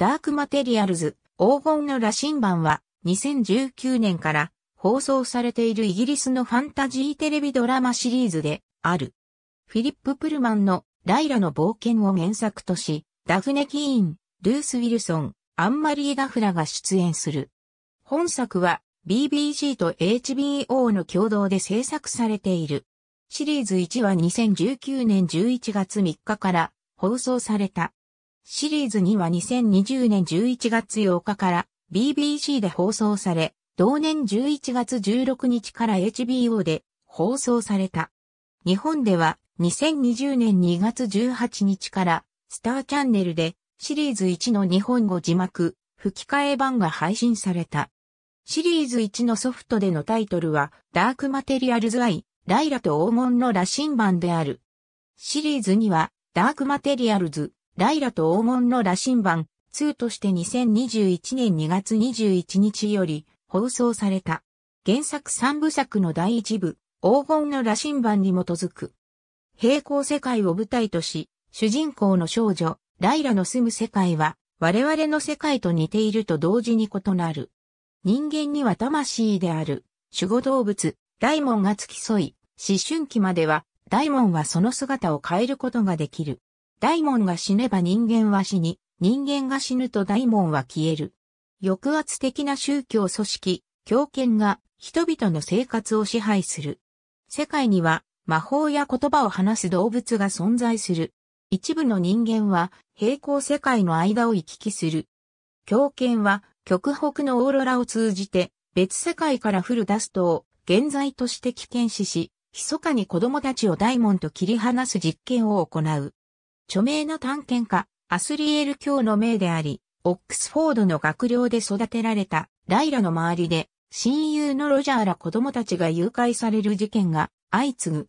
ダークマテリアルズ、黄金の羅針盤は、2019年から放送されているイギリスのファンタジーテレビドラマシリーズである。フィリップ・プルマンのライラの冒険を原作とし、ダフネ・キーン、ルース・ウィルソン、アンマリー・ガフラが出演する。本作は BBC と HBO の共同で制作されている。シリーズ1は2019年11月3日から放送された。シリーズ2は2020年11月8日から BBC で放送され、同年11月16日から HBO で放送された。日本では2020年2月18日からスターチャンネルでシリーズ1の日本語字幕吹き替え版が配信された。シリーズ1のソフトでのタイトルはダークマテリアルズアイ、ライラと黄門の羅針盤である。シリーズ2はダークマテリアルズ、ライラと黄金の羅針盤2として2021年2月21日より放送された。原作3部作の第1部、黄金の羅針盤に基づく。平行世界を舞台とし、主人公の少女、ライラの住む世界は、我々の世界と似ていると同時に異なる。人間には魂である、守護動物、大門が付き添い、思春期までは、大門はその姿を変えることができる。大門が死ねば人間は死に、人間が死ぬと大門は消える。抑圧的な宗教組織、狂犬が人々の生活を支配する。世界には魔法や言葉を話す動物が存在する。一部の人間は平行世界の間を行き来する。狂犬は極北のオーロラを通じて別世界から降るダストを現在として危険視し、密かに子供たちを大門と切り離す実験を行う。著名な探検家、アスリエル教の名であり、オックスフォードの学寮で育てられたライラの周りで、親友のロジャーら子供たちが誘拐される事件が相次ぐ。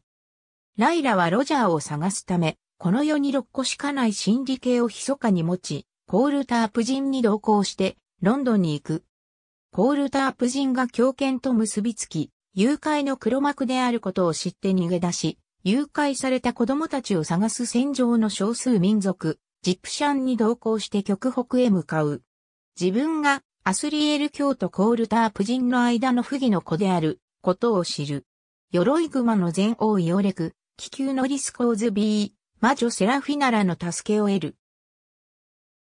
ライラはロジャーを探すため、この世に6個しかない心理系を密かに持ち、コール・タープ人に同行して、ロンドンに行く。コール・タープ人が狂犬と結びつき、誘拐の黒幕であることを知って逃げ出し、誘拐された子供たちを探す戦場の少数民族、ジプシャンに同行して極北へ向かう。自分がアスリエル教とコールタープ人の間の不義の子であることを知る。鎧熊の全王イオレク、気球のリスコーズビー、魔女セラフィナらの助けを得る。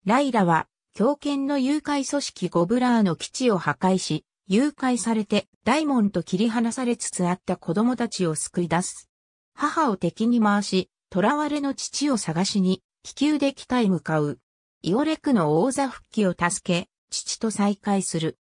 ライラは、狂犬の誘拐組織ゴブラーの基地を破壊し、誘拐されて、ダイモンと切り離されつつあった子供たちを救い出す。母を敵に回し、囚われの父を探しに、気球で北へ向かう。イオレクの王座復帰を助け、父と再会する。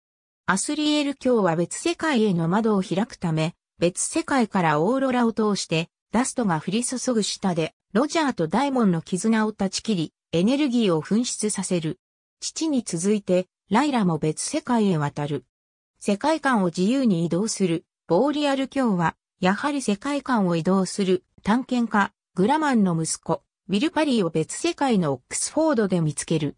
アスリエル教は別世界への窓を開くため、別世界からオーロラを通して、ダストが降り注ぐ下で、ロジャーとダイモンの絆を断ち切り、エネルギーを噴出させる。父に続いて、ライラも別世界へ渡る。世界観を自由に移動する、ボーリアル教は、やはり世界観を移動する探検家、グラマンの息子、ウィル・パリーを別世界のオックスフォードで見つける。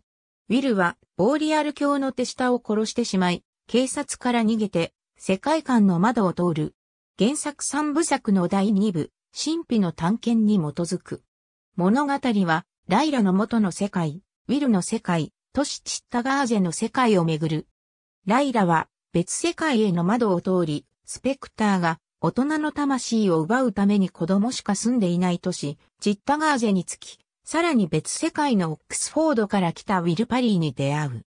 ウィルは、ボーリアル教の手下を殺してしまい、警察から逃げて、世界観の窓を通る。原作三部作の第二部、神秘の探検に基づく。物語は、ライラの元の世界、ウィルの世界、都市チッタガーゼの世界をめぐる。ライラは、別世界への窓を通り、スペクターが大人の魂を奪うために子供しか住んでいない都市、チッタガーゼにつき、さらに別世界のオックスフォードから来たウィル・パリーに出会う。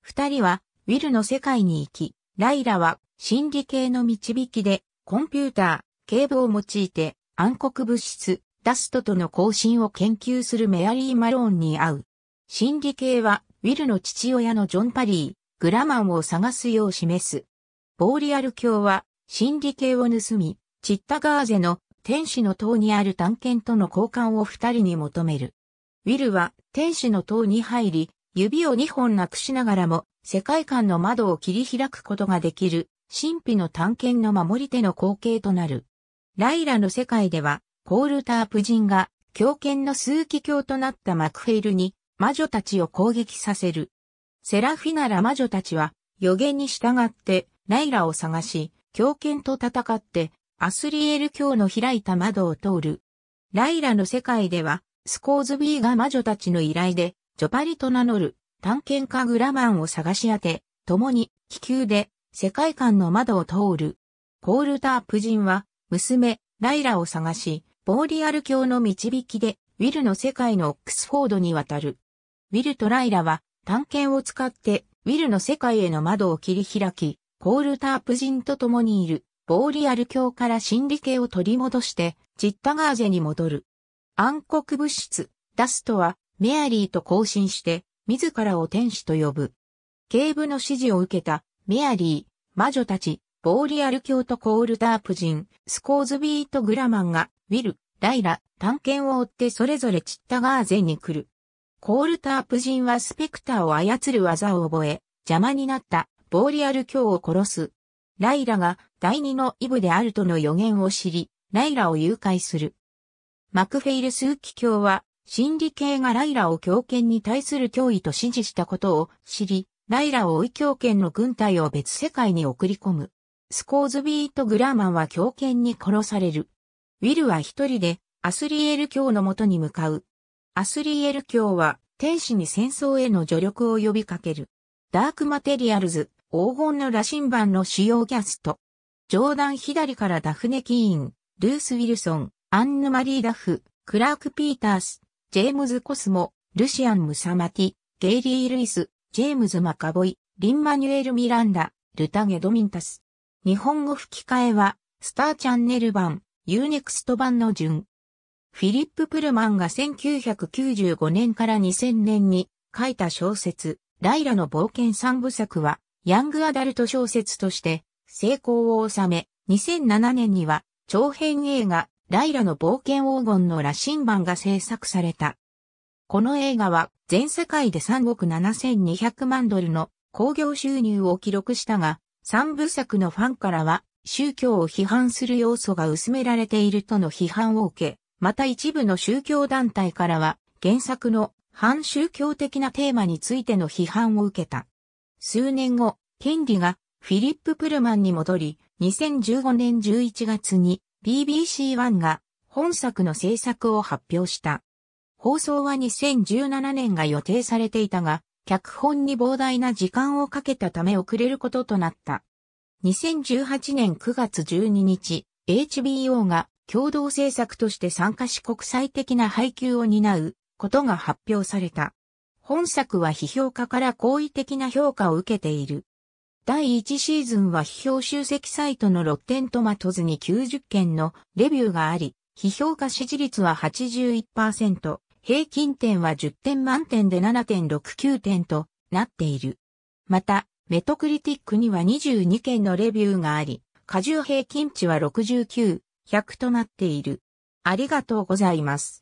二人は、ウィルの世界に行き、ライラは、心理系の導きで、コンピューター、警部を用いて、暗黒物質、ダストとの交信を研究するメアリー・マローンに会う。心理系は、ウィルの父親のジョン・パリー、グラマンを探すよう示す。ボーリアル教は、心理系を盗み、チッタガーゼの天使の塔にある探検との交換を二人に求める。ウィルは天使の塔に入り、指を二本なくしながらも世界観の窓を切り開くことができる神秘の探検の守り手の光景となる。ライラの世界では、コールタープ人が狂犬の数奇教となったマクフェイルに魔女たちを攻撃させる。セラフィナら魔女たちは予言に従ってライラを探し、狂犬と戦って、アスリエル教の開いた窓を通る。ライラの世界では、スコーズビーが魔女たちの依頼で、ジョパリと名乗る探検家グラマンを探し当て、共に気球で世界観の窓を通る。ポール・タープ人は、娘、ライラを探し、ボーリアル教の導きで、ウィルの世界のオックスフォードに渡る。ウィルとライラは、探検を使って、ウィルの世界への窓を切り開き、コール・タープ人と共にいる、ボーリアル教から心理系を取り戻して、ジッタガーゼに戻る。暗黒物質、ダストは、メアリーと交信して、自らを天使と呼ぶ。警部の指示を受けた、メアリー、魔女たち、ボーリアル教とコールタープ人、スコーズビーとグラマンが、ウィル、ライラ、探検を追ってそれぞれチッタガーゼに来る。コールタープ人はスペクターを操る技を覚え、邪魔になったボーリアル卿を殺す。ライラが第二のイブであるとの予言を知り、ライラを誘拐する。マクフェイル枢キ卿は、心理系がライラを強権に対する脅威と指示したことを知り、ライラを追い狂権の軍隊を別世界に送り込む。スコーズビーとグラーマンは強権に殺される。ウィルは一人でアスリエル卿のもとに向かう。アスリエル卿は天使に戦争への助力を呼びかける。ダークマテリアルズ、黄金の羅針盤の主要キャスト。ジョーダン左からダフネ・キーン、ルース・ウィルソン、アンヌ・マリー・ダフ、クラーク・ピータース、ジェームズ・コスモ、ルシアン・ムサマティ、ゲイリー・ルイス、ジェームズ・マカボイ、リン・マニュエル・ミランダ、ルタ・ゲドミンタス。日本語吹き替えは、スターチャンネル版、ユーネクスト版の順。フィリップ・プルマンが1995年から2000年に書いた小説、ライラの冒険三部作は、ヤングアダルト小説として成功を収め、2007年には長編映画ライラの冒険黄金の羅針盤が制作された。この映画は全世界で3億7200万ドルの興行収入を記録したが、3部作のファンからは宗教を批判する要素が薄められているとの批判を受け、また一部の宗教団体からは原作の反宗教的なテーマについての批判を受けた。数年後、権利がフィリップ・プルマンに戻り、2015年11月に BBC1 が本作の制作を発表した。放送は2017年が予定されていたが、脚本に膨大な時間をかけたため遅れることとなった。2018年9月12日、HBO が共同制作として参加し国際的な配給を担うことが発表された。本作は批評家から好意的な評価を受けている。第1シーズンは批評集積サイトのロッテントマトズに90件のレビューがあり、批評家支持率は81%、平均点は10点満点で7.69点となっている。また、メトクリティックには22件のレビューがあり、過重平均値は69、100となっている。ありがとうございます。